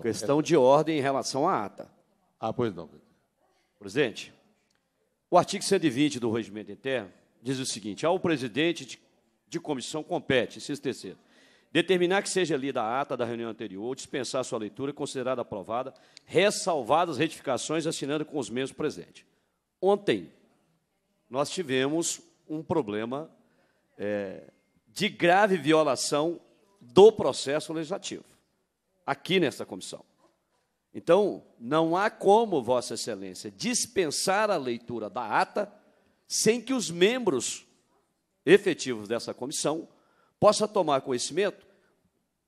Questão, de ordem em relação à ata. Ah, pois não. Presidente, o artigo 120 do Regimento Interno diz o seguinte: ao presidente de, de comissão compete, inciso terceiro, determinar que seja lida a ata da reunião anterior ou dispensar sua leitura considerada aprovada, ressalvadas retificações, assinando com os mesmos presentes. Ontem, nós tivemos um problema é, de grave violação do processo legislativo aqui nessa comissão. Então, não há como, Vossa Excelência, dispensar a leitura da ata sem que os membros efetivos dessa comissão possam tomar conhecimento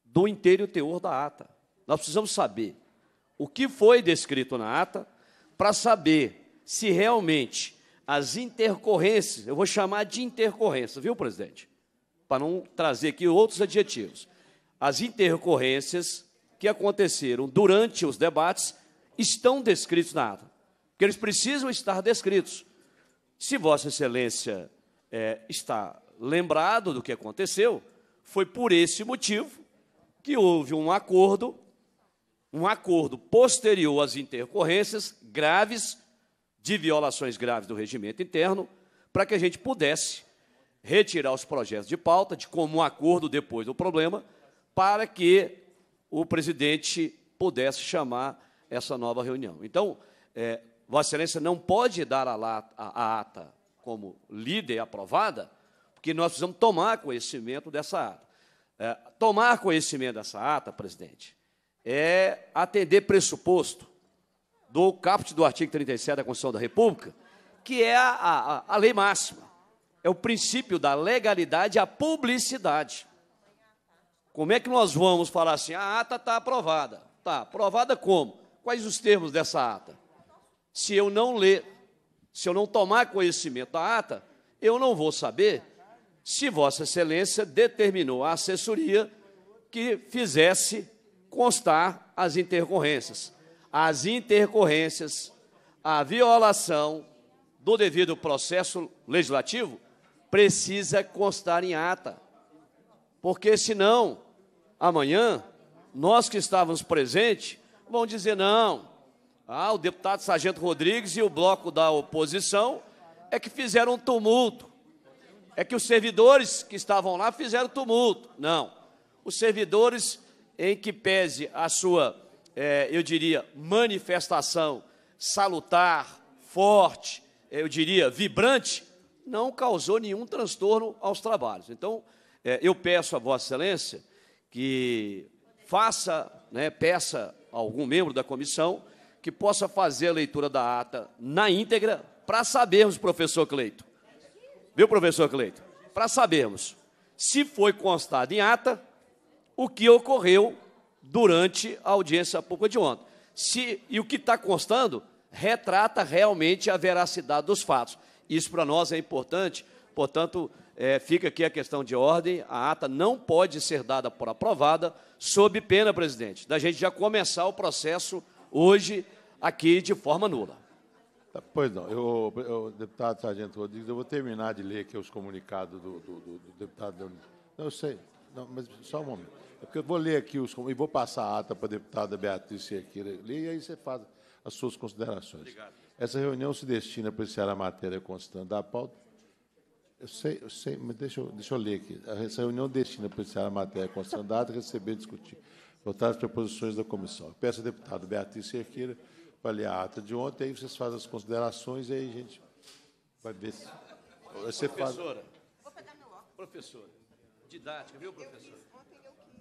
do inteiro e teor da ata. Nós precisamos saber o que foi descrito na ata para saber se realmente as intercorrências, eu vou chamar de intercorrência, viu, presidente? Para não trazer aqui outros adjetivos. As intercorrências que aconteceram durante os debates estão descritos na ata, que eles precisam estar descritos. Se Vossa Excelência é, está lembrado do que aconteceu, foi por esse motivo que houve um acordo, um acordo posterior às intercorrências graves, de violações graves do regimento interno, para que a gente pudesse retirar os projetos de pauta de comum acordo depois do problema, para que o presidente pudesse chamar essa nova reunião. Então, é, Vossa Excelência não pode dar a, a, a ata como líder aprovada, porque nós precisamos tomar conhecimento dessa ata. É, tomar conhecimento dessa ata, presidente, é atender pressuposto do caput do artigo 37 da Constituição da República, que é a, a, a lei máxima, é o princípio da legalidade e a publicidade. Como é que nós vamos falar assim? A ata está aprovada. Tá, aprovada como? Quais os termos dessa ata? Se eu não ler, se eu não tomar conhecimento da ata, eu não vou saber se Vossa Excelência determinou a assessoria que fizesse constar as intercorrências. As intercorrências, a violação do devido processo legislativo precisa constar em ata. Porque senão amanhã, nós que estávamos presentes, vão dizer: não, ah, o deputado Sargento Rodrigues e o bloco da oposição é que fizeram um tumulto. É que os servidores que estavam lá fizeram tumulto. Não. Os servidores, em que pese a sua, eh, eu diria, manifestação salutar, forte, eh, eu diria, vibrante, não causou nenhum transtorno aos trabalhos. Então, eh, eu peço a Vossa Excelência que faça, né, peça a algum membro da comissão que possa fazer a leitura da ata na íntegra para sabermos, professor Cleito. Viu, professor Cleito? Para sabermos se foi constado em ata o que ocorreu durante a audiência pouco de ontem. Se, e o que está constando retrata realmente a veracidade dos fatos. Isso para nós é importante, Portanto, é, fica aqui a questão de ordem. A ata não pode ser dada por aprovada, sob pena, presidente, da gente já começar o processo hoje aqui de forma nula. Tá, pois não. Eu, eu deputado Sargento Rodrigues, eu vou terminar de ler aqui os comunicados do, do, do, do deputado Não, eu sei. Não, mas só um momento. É porque eu vou ler aqui os e vou passar a ata para a deputada Beatriz Sequeira ler, e aí você faz as suas considerações. Obrigado. Essa reunião se destina a apreciar a matéria constante da pauta eu sei, eu sei, mas deixa, eu, deixa eu ler aqui. A reunião destina a policiar a matéria com sandália receber e discutir. Votar as proposições da comissão. peço ao deputado Beatriz Cerqueira para ler a ata de ontem, aí vocês fazem as considerações e aí a gente vai ver se. Você professora, faz... professora, didática, viu, professor?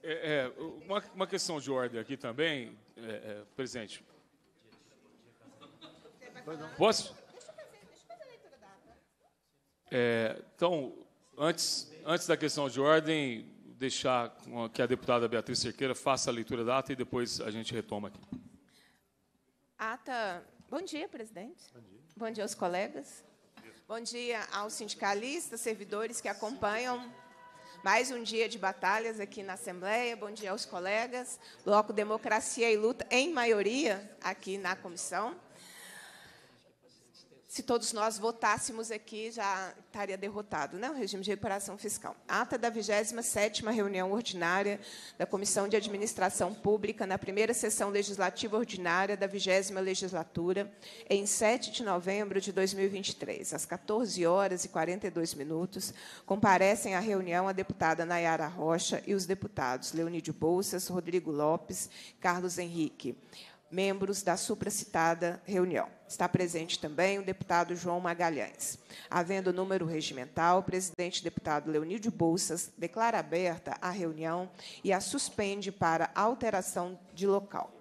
É, é uma, uma, questão de ordem aqui também, é, é, presidente. Posso? É, então, antes, antes da questão de ordem, deixar que a deputada Beatriz Cerqueira faça a leitura da ata e depois a gente retoma aqui. Ata. Bom dia, presidente. Bom dia, Bom dia aos colegas. Bom dia aos sindicalistas, servidores que acompanham mais um dia de batalhas aqui na Assembleia. Bom dia aos colegas. Bloco Democracia e Luta, em maioria, aqui na comissão se todos nós votássemos aqui, já estaria derrotado, né? O regime de reparação fiscal. Ata da 27ª reunião ordinária da Comissão de Administração Pública, na primeira sessão legislativa ordinária da 20 legislatura, em 7 de novembro de 2023, às 14 horas e 42 minutos, comparecem à reunião a deputada Nayara Rocha e os deputados Leonídio Bolsas, Rodrigo Lopes, Carlos Henrique membros da supracitada reunião. Está presente também o deputado João Magalhães. Havendo número regimental, o presidente deputado Leonídio Bolsas declara aberta a reunião e a suspende para alteração de local.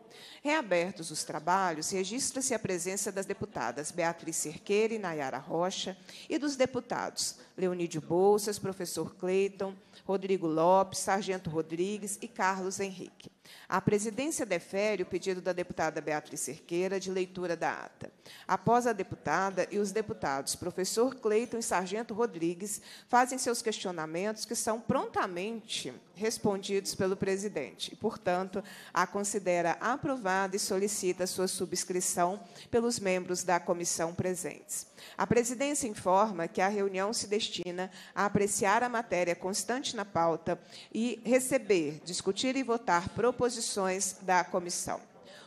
Reabertos os trabalhos, registra-se a presença das deputadas Beatriz Cerqueira e Nayara Rocha e dos deputados Leonídio Bolsas, professor Cleiton, Rodrigo Lopes, Sargento Rodrigues e Carlos Henrique. A presidência defere o pedido da deputada Beatriz Cerqueira de leitura da ata. Após a deputada e os deputados professor Cleiton e Sargento Rodrigues fazem seus questionamentos que são prontamente respondidos pelo presidente. Portanto, a considera aprovada e solicita sua subscrição pelos membros da comissão presentes. A presidência informa que a reunião se destina a apreciar a matéria constante na pauta e receber, discutir e votar proposições da comissão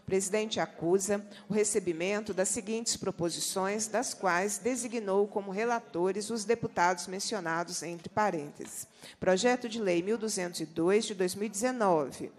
presidente acusa o recebimento das seguintes proposições, das quais designou como relatores os deputados mencionados entre parênteses. Projeto de Lei 1202 de 2019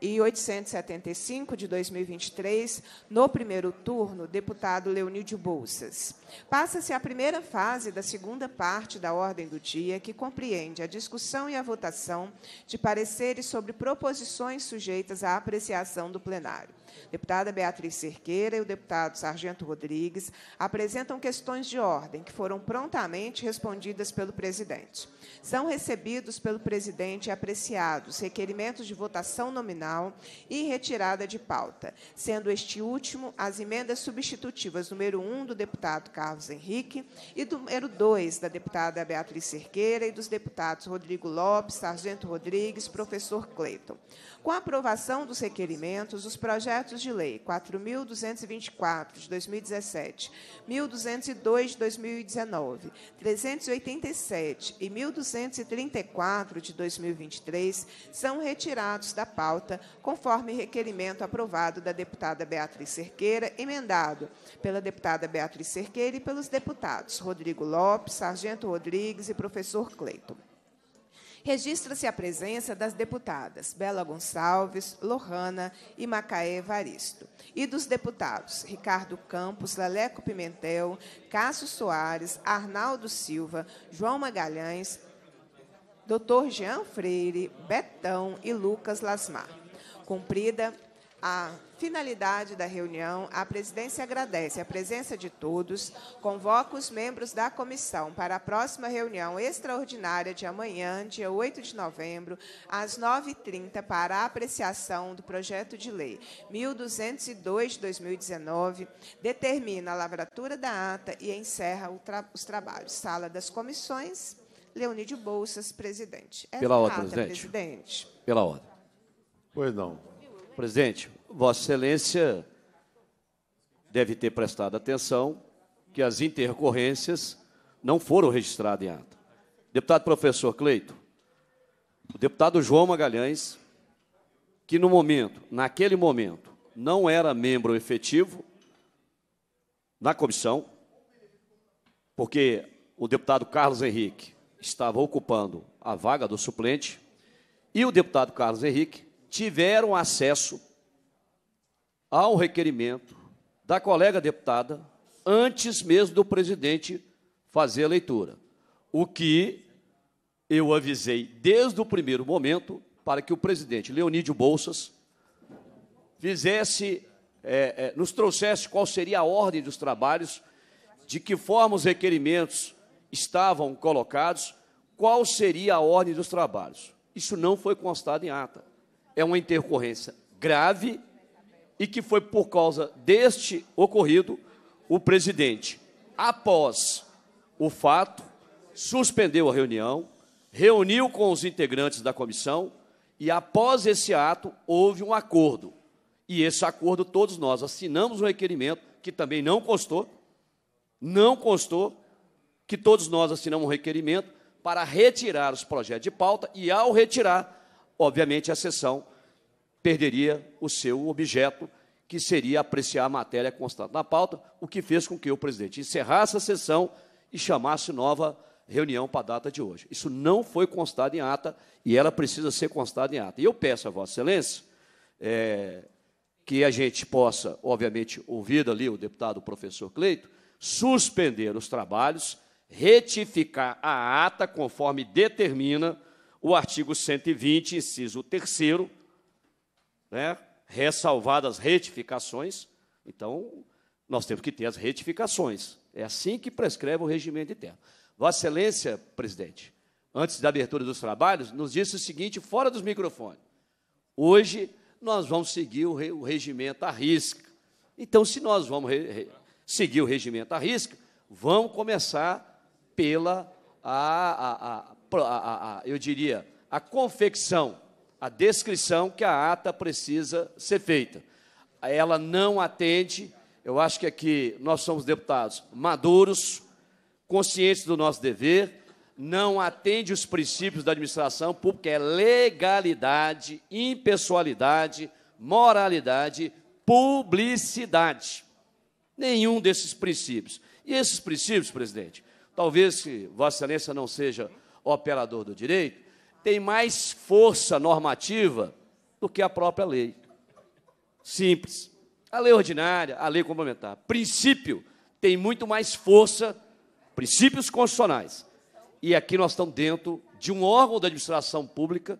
e 875 de 2023, no primeiro turno, deputado Leonídio Bolsas. Passa-se a primeira fase da segunda parte da ordem do dia, que compreende a discussão e a votação de pareceres sobre proposições sujeitas à apreciação do plenário. Deputada Beatriz Cerqueira e o deputado Sargento Rodrigues apresentam questões de ordem que foram prontamente respondidas pelo presidente. São recebidos pelo presidente e apreciados requerimentos de votação nominal final e retirada de pauta, sendo este último as emendas substitutivas número 1 um do deputado Carlos Henrique e do número 2 da deputada Beatriz Cerqueira e dos deputados Rodrigo Lopes, Sargento Rodrigues, professor Cleiton. Com a aprovação dos requerimentos, os projetos de lei 4.224 de 2017, 1.202 de 2019, 387 e 1.234 de 2023 são retirados da pauta conforme requerimento aprovado da deputada Beatriz Cerqueira, emendado pela deputada Beatriz Cerqueira e pelos deputados Rodrigo Lopes, Sargento Rodrigues e professor Cleiton. Registra-se a presença das deputadas Bela Gonçalves, Lohana e Macaé Evaristo, e dos deputados Ricardo Campos, Leleco Pimentel, Cássio Soares, Arnaldo Silva, João Magalhães, Dr. Jean Freire, Betão e Lucas Lasmar. Cumprida a finalidade da reunião, a presidência agradece a presença de todos, convoca os membros da comissão para a próxima reunião extraordinária de amanhã, dia 8 de novembro, às 9h30, para a apreciação do projeto de lei 1202 de 2019, determina a lavratura da ata e encerra tra os trabalhos. Sala das comissões, Leonídio Bolsas, presidente. Essa é Pela ordem, presidente. Pela ordem. Pois não. Presidente, Vossa Excelência deve ter prestado atenção que as intercorrências não foram registradas em ata. Deputado professor Cleito, o deputado João Magalhães, que no momento, naquele momento, não era membro efetivo na comissão, porque o deputado Carlos Henrique estava ocupando a vaga do suplente e o deputado Carlos Henrique tiveram acesso ao requerimento da colega deputada antes mesmo do presidente fazer a leitura. O que eu avisei desde o primeiro momento para que o presidente Leonídio Bolsas fizesse, é, é, nos trouxesse qual seria a ordem dos trabalhos, de que forma os requerimentos estavam colocados, qual seria a ordem dos trabalhos. Isso não foi constado em ata é uma intercorrência grave e que foi por causa deste ocorrido o presidente, após o fato, suspendeu a reunião, reuniu com os integrantes da comissão e após esse ato houve um acordo. E esse acordo todos nós assinamos um requerimento que também não constou, não constou que todos nós assinamos um requerimento para retirar os projetos de pauta e ao retirar obviamente a sessão perderia o seu objeto, que seria apreciar a matéria constante na pauta, o que fez com que o presidente encerrasse a sessão e chamasse nova reunião para a data de hoje. Isso não foi constado em ata e ela precisa ser constada em ata. E eu peço a Vossa Excelência é, que a gente possa, obviamente, ouvir ali o deputado professor Cleito, suspender os trabalhos, retificar a ata conforme determina o artigo 120, inciso 3, né, ressalvadas retificações. Então, nós temos que ter as retificações. É assim que prescreve o regimento interno. Vossa Excelência, presidente, antes da abertura dos trabalhos, nos disse o seguinte, fora dos microfones. Hoje nós vamos seguir o, re, o regimento à risca. Então, se nós vamos re, re, seguir o regimento à risca, vamos começar pela a, a, a, a, a, eu diria, a confecção, a descrição que a ata precisa ser feita. Ela não atende, eu acho que aqui nós somos deputados maduros, conscientes do nosso dever, não atende os princípios da administração pública, é legalidade, impessoalidade, moralidade, publicidade. Nenhum desses princípios. E esses princípios, presidente, talvez que Vossa Excelência não seja operador do direito, tem mais força normativa do que a própria lei. Simples. A lei ordinária, a lei complementar. Princípio tem muito mais força, princípios constitucionais. E aqui nós estamos dentro de um órgão da administração pública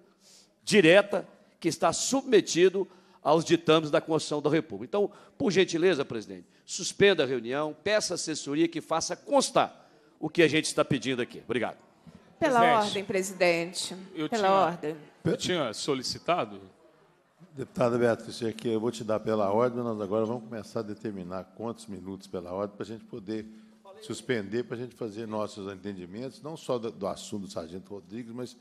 direta que está submetido aos ditames da Constituição da República. Então, por gentileza, presidente, suspenda a reunião, peça assessoria que faça constar o que a gente está pedindo aqui. Obrigado. Pela presidente, ordem, presidente. Eu pela tinha, ordem. Eu tinha solicitado. Deputada Beatriz, aqui eu vou te dar pela ordem, nós agora vamos começar a determinar quantos minutos pela ordem para a gente poder suspender, para a gente fazer nossos entendimentos, não só do, do assunto do Sargento Rodrigues, mas de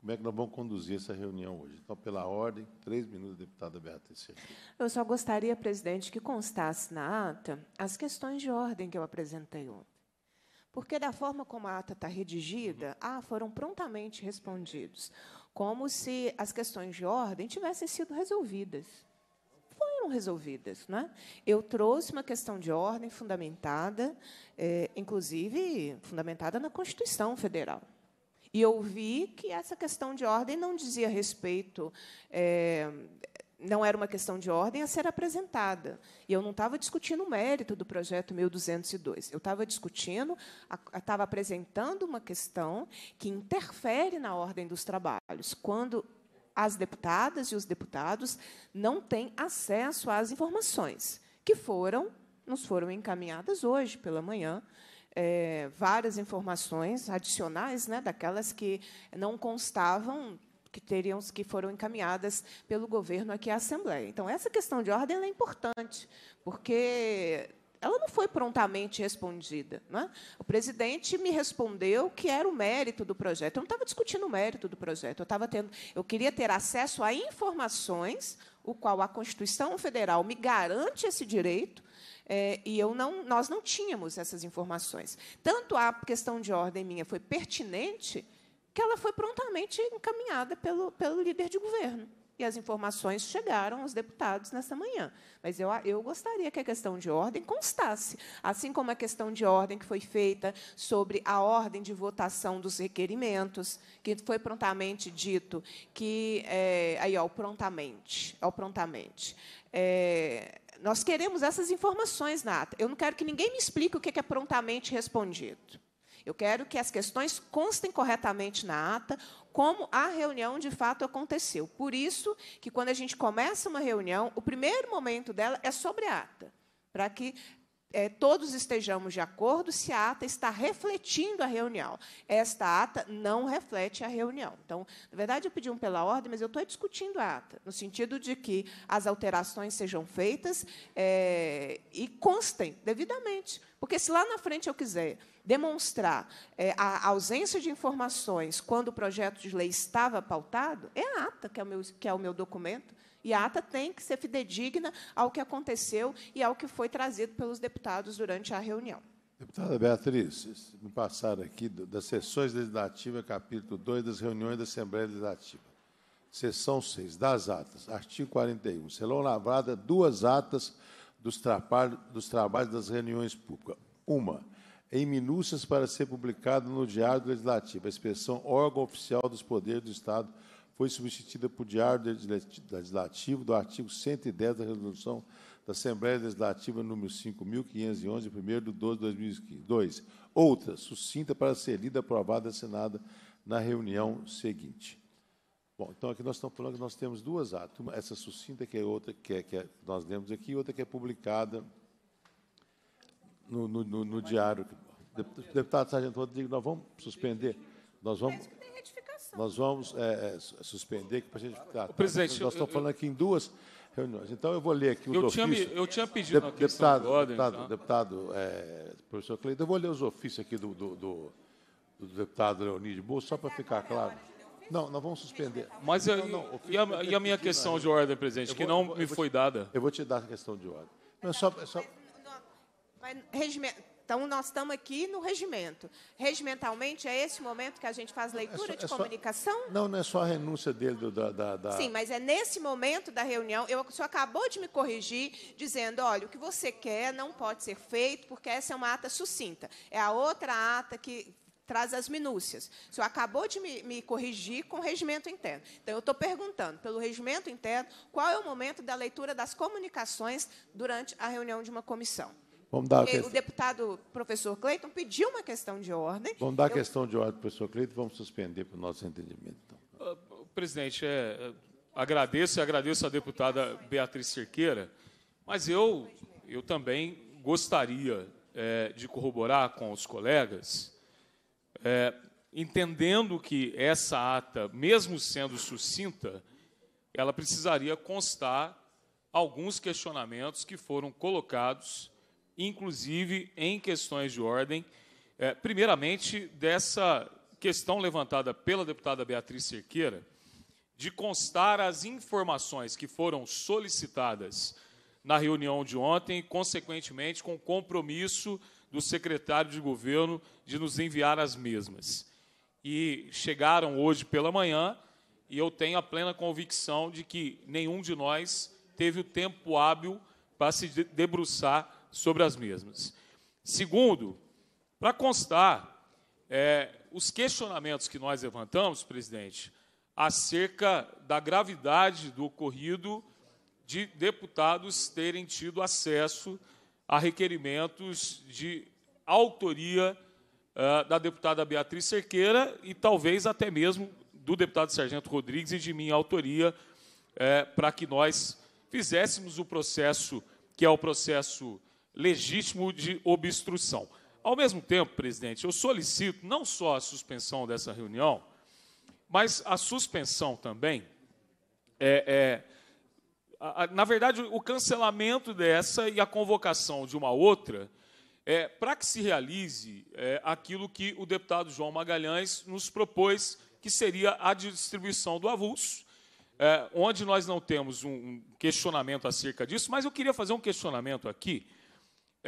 como é que nós vamos conduzir essa reunião hoje. Então, pela ordem, três minutos, deputada Beatriz. Eu só gostaria, presidente, que constasse na ata as questões de ordem que eu apresentei ontem. Porque, da forma como a ata está redigida, uhum. ah, foram prontamente respondidos, como se as questões de ordem tivessem sido resolvidas. Foram resolvidas. Né? Eu trouxe uma questão de ordem fundamentada, é, inclusive fundamentada na Constituição Federal. E eu vi que essa questão de ordem não dizia respeito é, não era uma questão de ordem a ser apresentada. E eu não estava discutindo o mérito do projeto 1202. Eu estava discutindo, estava apresentando uma questão que interfere na ordem dos trabalhos, quando as deputadas e os deputados não têm acesso às informações que foram nos foram encaminhadas hoje pela manhã. É, várias informações adicionais, né, daquelas que não constavam que teriam que foram encaminhadas pelo governo aqui à Assembleia. Então, essa questão de ordem é importante, porque ela não foi prontamente respondida. Né? O presidente me respondeu que era o mérito do projeto. Eu não estava discutindo o mérito do projeto, eu, estava tendo, eu queria ter acesso a informações, o qual a Constituição Federal me garante esse direito, é, e eu não, nós não tínhamos essas informações. Tanto a questão de ordem minha foi pertinente que ela foi prontamente encaminhada pelo, pelo líder de governo. E as informações chegaram aos deputados nessa manhã. Mas eu, eu gostaria que a questão de ordem constasse, assim como a questão de ordem que foi feita sobre a ordem de votação dos requerimentos, que foi prontamente dito que. É, aí, ó, prontamente. Ó, prontamente. É, nós queremos essas informações, Nata. Eu não quero que ninguém me explique o que é prontamente respondido. Eu quero que as questões constem corretamente na ata, como a reunião de fato aconteceu. Por isso que quando a gente começa uma reunião, o primeiro momento dela é sobre a ata, para que é, todos estejamos de acordo se a ata está refletindo a reunião. Esta ata não reflete a reunião. Então, na verdade, eu pedi um pela ordem, mas eu estou discutindo a ata, no sentido de que as alterações sejam feitas é, e constem devidamente. Porque se lá na frente eu quiser demonstrar é, a ausência de informações quando o projeto de lei estava pautado, é a ata que é o meu, que é o meu documento. E a ata tem que ser fidedigna ao que aconteceu e ao que foi trazido pelos deputados durante a reunião. Deputada Beatriz, me passaram aqui das sessões legislativas, capítulo 2 das reuniões da Assembleia Legislativa. Seção 6, das atas, artigo 41. Serão lavradas duas atas dos, trabalhos, dos trabalhos das reuniões públicas. Uma, em minúcias para ser publicada no Diário Legislativo, a expressão órgão oficial dos poderes do Estado foi substituída por diário legislativo do artigo 110 da Resolução da Assembleia Legislativa número 5.511, 1 de 12 de 2002. Outra, sucinta para ser lida, aprovada, assinada na reunião seguinte. Bom, então aqui nós estamos falando que nós temos duas atas. Essa sucinta, que é outra que, é, que é, nós lemos aqui, e outra que é publicada no, no, no, no diário. Deputado Sargento digo, nós vamos suspender. Nós vamos. Nós vamos é, é, suspender para a gente ficar Presidente, nós estamos falando aqui em duas reuniões. Então eu vou ler aqui os eu ofícios. Tinha, eu tinha pedido de, deputado, do ordem, deputado, tá? deputado é, professor Cleiton, eu vou ler os ofícios aqui do, do, do, do deputado Leonide Boa, só para ficar é claro. Não, nós vamos suspender. Tá Mas eu, não, não, e, a, e, a, minha questão de ordem, presidente, vou, que não me foi te, dada? Eu vou te dar a questão de ordem. Não, é só, é só... Mas, regimento então, nós estamos aqui no regimento. Regimentalmente, é esse momento que a gente faz é leitura é só, de é comunicação? Só, não, não é só a renúncia dele do, da, da, Sim, mas é nesse momento da reunião. Eu, o senhor acabou de me corrigir, dizendo: olha, o que você quer não pode ser feito, porque essa é uma ata sucinta. É a outra ata que traz as minúcias. O senhor acabou de me, me, corrigir com o regimento interno. Então, eu estou perguntando, pelo regimento interno, qual é o momento da leitura das comunicações durante a reunião de uma comissão? Vamos dar O deputado professor Cleiton pediu uma questão de ordem. Vamos dar a Eu... questão de ordem, professor Cleiton, vamos suspender para o nosso entendimento. Então. Uh, presidente, é, é, agradeço e agradeço à deputada Beatriz Cerqueira, mas eu, eu também gostaria é, de corroborar com os colegas, é, entendendo que essa ata, mesmo sendo sucinta, ela precisaria constar alguns questionamentos que foram colocados inclusive em questões de ordem, é, primeiramente dessa questão levantada pela deputada Beatriz Cerqueira, de constar as informações que foram solicitadas na reunião de ontem, consequentemente com compromisso do secretário de governo de nos enviar as mesmas. E chegaram hoje pela manhã, e eu tenho a plena convicção de que nenhum de nós teve o tempo hábil para se debruçar sobre as mesmas. Segundo, para constar, é, os questionamentos que nós levantamos, presidente, acerca da gravidade do ocorrido de deputados terem tido acesso a requerimentos de autoria uh, da deputada Beatriz Cerqueira e talvez até mesmo do deputado Sargento Rodrigues e de minha autoria, uh, é, para que nós fizéssemos o processo, que é o processo legítimo de obstrução. Ao mesmo tempo, presidente, eu solicito não só a suspensão dessa reunião, mas a suspensão também. É, é, a, a, na verdade, o cancelamento dessa e a convocação de uma outra, é, para que se realize é, aquilo que o deputado João Magalhães nos propôs, que seria a distribuição do avulso, é, onde nós não temos um questionamento acerca disso, mas eu queria fazer um questionamento aqui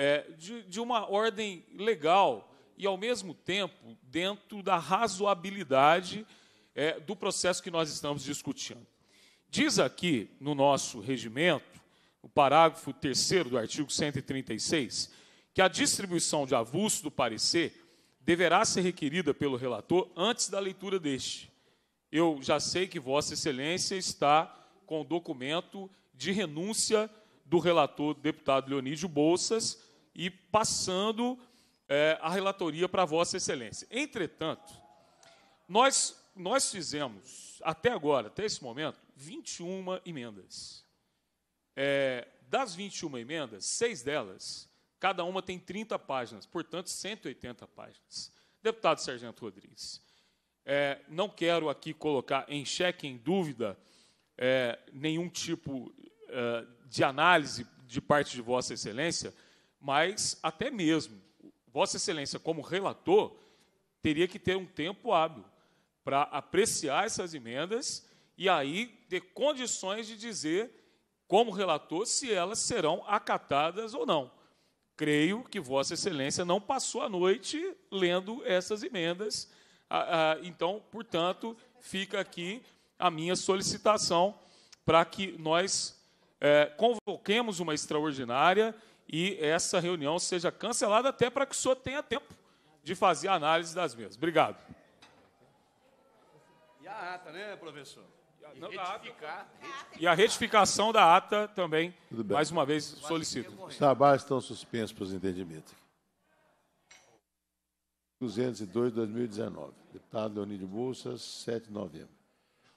é, de, de uma ordem legal e, ao mesmo tempo, dentro da razoabilidade é, do processo que nós estamos discutindo. Diz aqui no nosso regimento, o parágrafo 3 do artigo 136, que a distribuição de avulso do parecer deverá ser requerida pelo relator antes da leitura deste. Eu já sei que Vossa Excelência está com o documento de renúncia do relator, deputado Leonídio Bolsas, e passando é, a relatoria para Vossa Excelência. Entretanto, nós, nós fizemos, até agora, até esse momento, 21 emendas. É, das 21 emendas, seis delas, cada uma tem 30 páginas, portanto, 180 páginas. Deputado Sargento Rodrigues, é, não quero aqui colocar em xeque, em dúvida, é, nenhum tipo é, de análise de parte de Vossa Excelência, mas até mesmo Vossa Excelência, como relator, teria que ter um tempo hábil para apreciar essas emendas e aí ter condições de dizer, como relator, se elas serão acatadas ou não. Creio que Vossa Excelência não passou a noite lendo essas emendas. Ah, ah, então, portanto, fica aqui a minha solicitação para que nós eh, convoquemos uma extraordinária e essa reunião seja cancelada até para que o senhor tenha tempo de fazer a análise das mesmas. Obrigado. E a ata, né, professor? E, não, a, retificar. e a retificação da ata também, mais uma vez, solicito. Os trabalhos estão suspensos para os entendimentos. 202, 2019. Deputado Leonide Bolsas, 7 de novembro.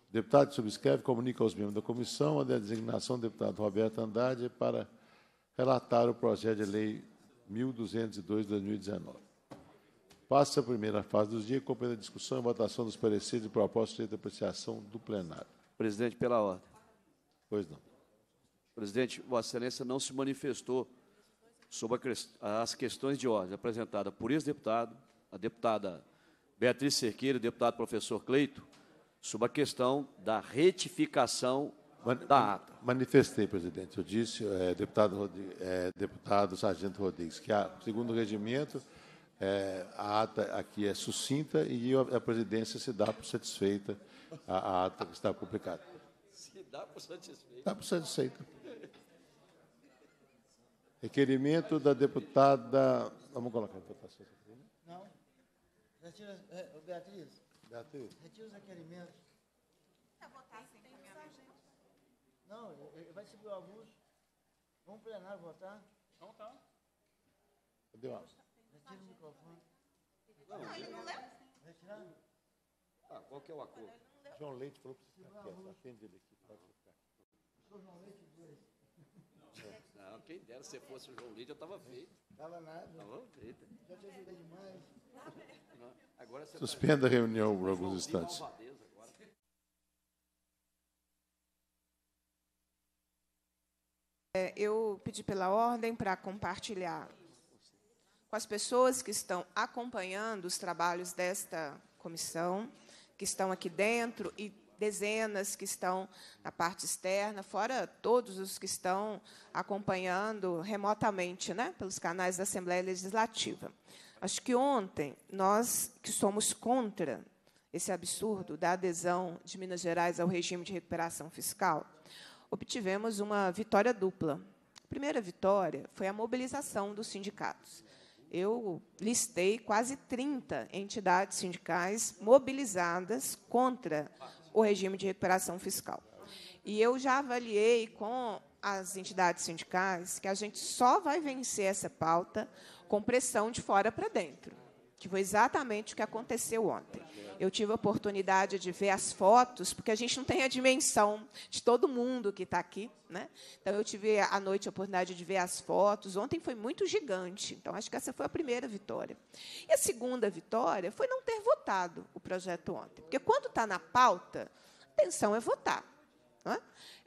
O deputado subscreve e comunica aos membros da comissão a designação do deputado Roberto Andrade para relatar o projeto de lei 1202 de 2019. Passa a primeira fase dos dias, compreendendo a discussão e votação dos pareceres e propostas de apreciação do plenário. Presidente, pela ordem. Pois não. Presidente, Vossa Excelência não se manifestou sobre as questões de ordem apresentada por ex-deputado, a deputada Beatriz Cerqueira e o deputado professor Cleito, sobre a questão da retificação Manifestei, presidente. Eu disse, é, deputado, é, deputado Sargento Rodrigues, que, segundo o regimento, é, a ata aqui é sucinta e a presidência se dá por satisfeita a, a ata que está publicada. Se dá por satisfeita. Dá por satisfeita. Requerimento da deputada. Vamos colocar a votação. Não. É, Beatriz. Beatriz. Retira os requerimentos. Não, ele vai segurar o abuso. Vamos plenar, votar? Então tá. Cadê o Retira o microfone. Não, não ele não lembra? Retirar? Ah, qual que é o acordo? João Leite falou para você ficar aqui, atende ele aqui, pode ficar Sou João Leite dois. Não, quem dera se fosse o João Leite, eu estava feito. Estava nada. Estava feito. Já te ajudei demais. Agora você tá Suspenda a reunião por alguns instantes. Malvadeza. É, eu pedi pela ordem para compartilhar com as pessoas que estão acompanhando os trabalhos desta comissão, que estão aqui dentro e dezenas que estão na parte externa, fora todos os que estão acompanhando remotamente, né, pelos canais da Assembleia Legislativa. Acho que ontem nós que somos contra esse absurdo da adesão de Minas Gerais ao regime de recuperação fiscal, obtivemos uma vitória dupla. A primeira vitória foi a mobilização dos sindicatos. Eu listei quase 30 entidades sindicais mobilizadas contra o regime de recuperação fiscal. E eu já avaliei com as entidades sindicais que a gente só vai vencer essa pauta com pressão de fora para dentro, que foi exatamente o que aconteceu ontem eu tive a oportunidade de ver as fotos, porque a gente não tem a dimensão de todo mundo que está aqui. Né? Então, eu tive à noite a oportunidade de ver as fotos. Ontem foi muito gigante, então acho que essa foi a primeira vitória. E a segunda vitória foi não ter votado o projeto ontem, porque quando está na pauta, a intenção é votar. É?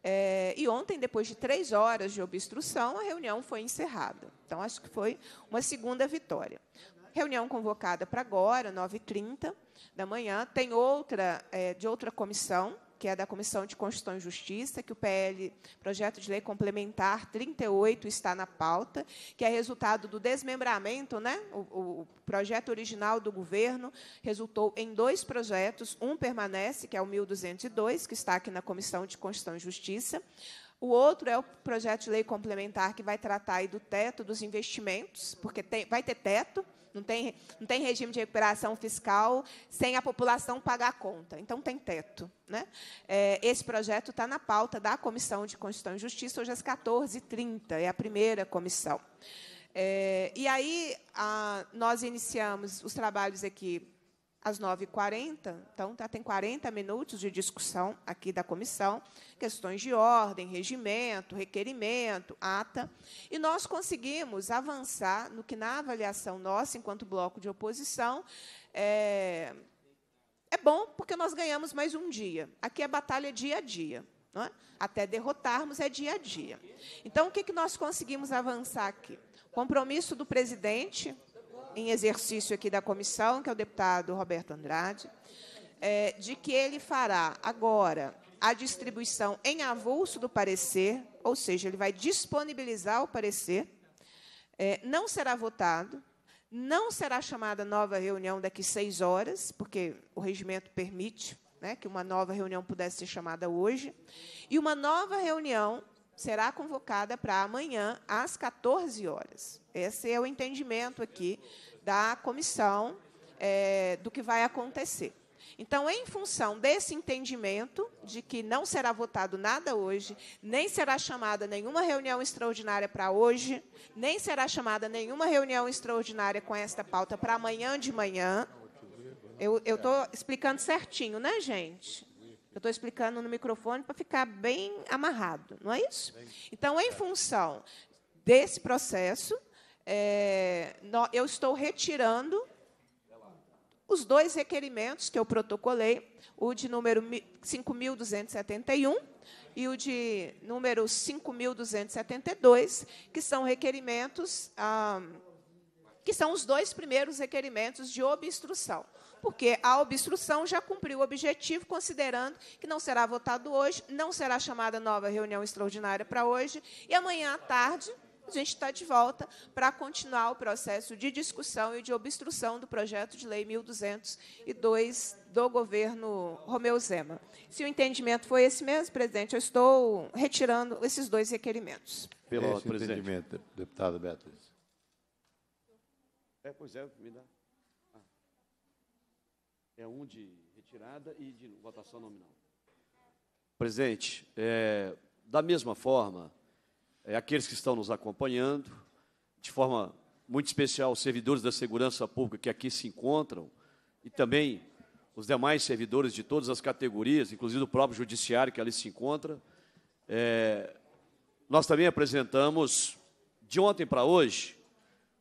É, e ontem, depois de três horas de obstrução, a reunião foi encerrada. Então, acho que foi uma segunda vitória reunião convocada para agora, 9h30 da manhã. Tem outra, é, de outra comissão, que é da Comissão de Constituição e Justiça, que o PL, Projeto de Lei Complementar 38, está na pauta, que é resultado do desmembramento, né? O, o, projeto original do governo resultou em dois projetos, um permanece, que é o 1202, que está aqui na Comissão de Constituição e Justiça, o outro é o projeto de lei complementar que vai tratar aí do teto dos investimentos, porque tem, vai ter teto, não tem, não tem regime de recuperação fiscal sem a população pagar a conta. Então, tem teto. Né? É, esse projeto está na pauta da Comissão de Constituição e Justiça, hoje às 14h30, é a primeira comissão. É, e aí, a, nós iniciamos os trabalhos aqui às 9h40. Então, tá, tem 40 minutos de discussão aqui da comissão, questões de ordem, regimento, requerimento, ata. E nós conseguimos avançar no que, na avaliação nossa, enquanto bloco de oposição, é, é bom porque nós ganhamos mais um dia. Aqui é batalha dia a dia. É? Até derrotarmos é dia a dia. Então, o que, que nós conseguimos avançar aqui? Compromisso do presidente em exercício aqui da comissão, que é o deputado Roberto Andrade, é, de que ele fará agora a distribuição em avulso do parecer, ou seja, ele vai disponibilizar o parecer, é, não será votado, não será chamada nova reunião daqui seis horas, porque o regimento permite né, que uma nova reunião pudesse ser chamada hoje, e uma nova reunião será convocada para amanhã, às 14 horas. Esse é o entendimento aqui da comissão é, do que vai acontecer. Então, em função desse entendimento de que não será votado nada hoje, nem será chamada nenhuma reunião extraordinária para hoje, nem será chamada nenhuma reunião extraordinária com esta pauta para amanhã de manhã. Eu estou explicando certinho, né, gente? Eu estou explicando no microfone para ficar bem amarrado, não é isso? Então, em função desse processo, é, eu estou retirando os dois requerimentos que eu protocolei, o de número 5.271 e o de número 5.272, que são requerimentos, ah, que são os dois primeiros requerimentos de obstrução porque a obstrução já cumpriu o objetivo, considerando que não será votado hoje, não será chamada nova reunião extraordinária para hoje, e amanhã à tarde, a gente está de volta para continuar o processo de discussão e de obstrução do projeto de lei 1202 do governo Romeu Zema. Se o entendimento foi esse mesmo, presidente, eu estou retirando esses dois requerimentos. Pelo esse entendimento, deputada Beatriz. É, pois é, me dá. É um de retirada e de votação nominal. Presidente, é, da mesma forma, é, aqueles que estão nos acompanhando, de forma muito especial, os servidores da segurança pública que aqui se encontram, e também os demais servidores de todas as categorias, inclusive o próprio judiciário que ali se encontra, é, nós também apresentamos, de ontem para hoje,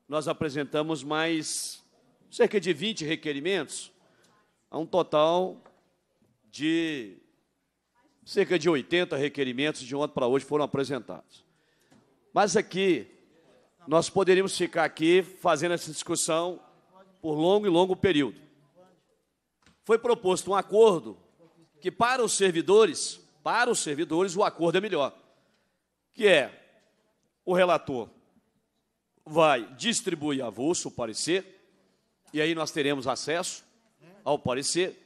nós apresentamos mais cerca de 20 requerimentos a um total de cerca de 80 requerimentos de ontem para hoje foram apresentados. Mas aqui, nós poderíamos ficar aqui fazendo essa discussão por longo e longo período. Foi proposto um acordo que para os servidores, para os servidores o acordo é melhor, que é o relator vai distribuir avulso o parecer, e aí nós teremos acesso ao parecer,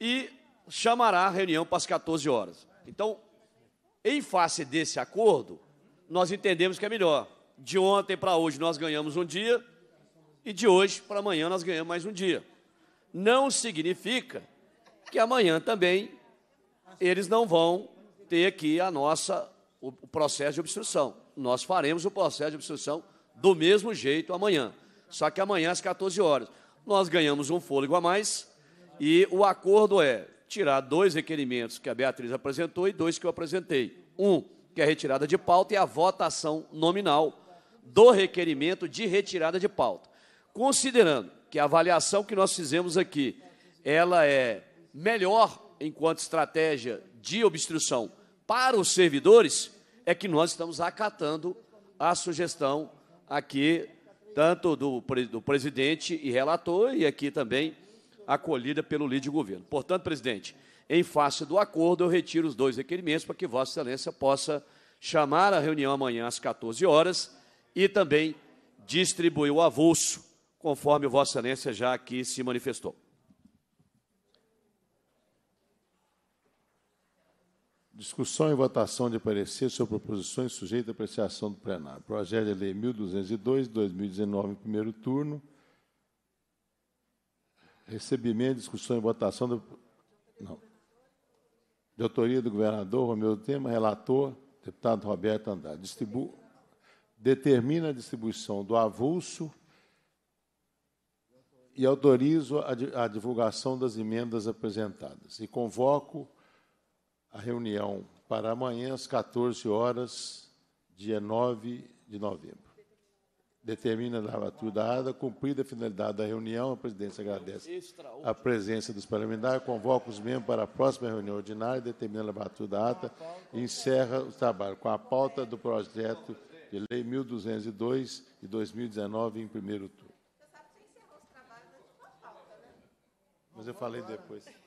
e chamará a reunião para as 14 horas. Então, em face desse acordo, nós entendemos que é melhor. De ontem para hoje nós ganhamos um dia e de hoje para amanhã nós ganhamos mais um dia. Não significa que amanhã também eles não vão ter aqui a nossa o processo de obstrução. Nós faremos o processo de obstrução do mesmo jeito amanhã, só que amanhã às 14 horas nós ganhamos um fôlego a mais e o acordo é tirar dois requerimentos que a Beatriz apresentou e dois que eu apresentei. Um, que é a retirada de pauta e a votação nominal do requerimento de retirada de pauta. Considerando que a avaliação que nós fizemos aqui, ela é melhor enquanto estratégia de obstrução para os servidores, é que nós estamos acatando a sugestão aqui tanto do, do presidente e relator, e aqui também acolhida pelo líder de governo. Portanto, presidente, em face do acordo, eu retiro os dois requerimentos para que Vossa Excelência possa chamar a reunião amanhã às 14 horas e também distribuir o avulso, conforme Vossa Excelência já aqui se manifestou. Discussão e votação de parecer sobre proposições sujeitas à apreciação do plenário. Projeto de Lei 1202, 2019, primeiro turno. Recebimento, discussão e votação do, não, de autoria do governador Romeu Tema, relator, deputado Roberto Andrade. Distribu, determina a distribuição do avulso e autorizo a divulgação das emendas apresentadas. E convoco a reunião para amanhã às 14 horas, dia 9 de novembro. Determina a lavatura da ADA, cumprida a finalidade da reunião, a presidência agradece a presença dos parlamentares, convoca os membros para a próxima reunião ordinária, determina a lavatura da ata e encerra o trabalho com a pauta do projeto de lei 1202 de 2019 em primeiro turno. Mas eu falei depois.